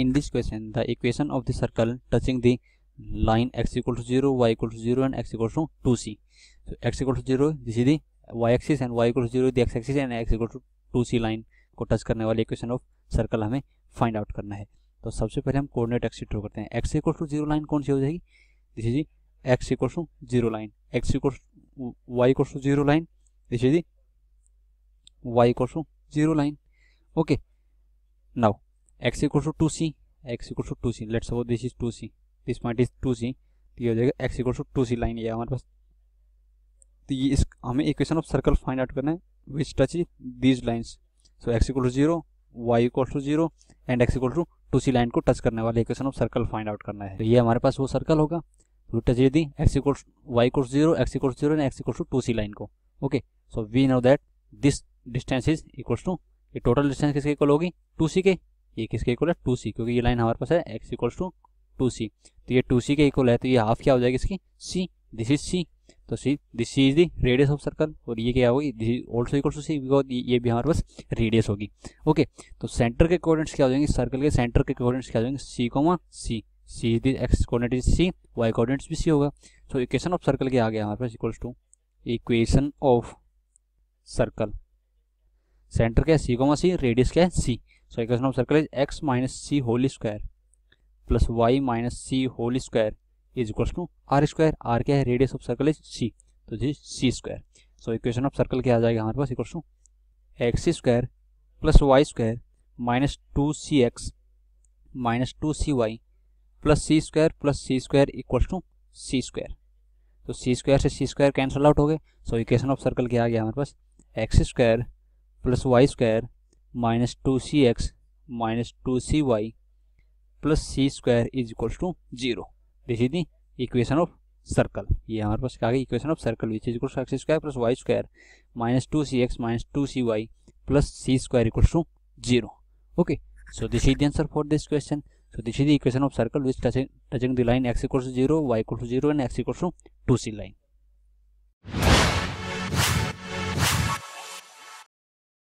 in this question the equation of the circle touching the line x equal to 0 y equal to 0 and x equal to 2c so x equal to 0 this is the y axis and y equal to 0 the x axis and x equal to 2c line को touch करने वाली equation of circle हमें find out करना है तो सबसे पहले हम कोऑर्डिनेट एक्स ड्रॉ करते हैं X equal to zero line कौन सी हो जाएगी this is X equal to zero line X equal to Y equal to zero line this is Y equal to zero line okay now x equal to two C X equal to two C let suppose this is two C this point is two C तो ये हो जाएगा X equal to two C line ये हमारे पास तो ये इस हमें equation of circle find out करना है which touch is these lines so X equal to zero Y equal to zero and X equal to two C line को touch करने वाले equation of circle find out करना है तो ये हमारे पास वो सर्कल होगा तो टच यदि X equal Y equal to zero X equal to zero and X equal to two C line को okay so we know that this distance is equal to ये टोटल डिस्टेंस किसके equal होगी two C के ये किसके equal है to सी क्योंकि ये लाइन हमारे पास है X equals to two C तो ये टू सी के इक्वल है तो ये हाफ क्या हो जाएगी इसकी सी दिस इज सी तो C this C is the radius of circle और ये क्या होगी this is also equal to C because ये भी हमारे पास रेडियस होगी ओके तो सेंटर के कोऑर्डिनेट्स क्या हो जाएंगे सर्कल के सेंटर के कोऑर्डिनेट्स क्या हो जाएंगे C comma C C is the X coordinate is C Y coordinates भी सी होगा सो इक्वेशन ऑफ सर्कल क्या आ गया हमारे पास equals to equation of circle centre क्या है सी कोमा सी रेडियस क्या है C so equation of circle is X minus C whole square plus Y minus C whole square is equals to R square R क्या है radius of circle is C तो this C square so equation of circle क्या आ जाएगा हमारे पास equals to X square plus Y square minus two C X minus two C Y plus C square plus C square equals to C square तो C square से सी square cancel out हो गए सो equation of circle क्या आ गया हमारे पास X square plus Y square minus two C X minus two C Y plus C square is equals to zero this is the equation of circle ये हमारे पास क्या equation of circle which is equals X square plus Y square minus two C X minus two C Y plus C square equals to zero okay so this is the answer for this question so this is the equation of circle which touching the line X x to zero Y equal to zero and X x to two C line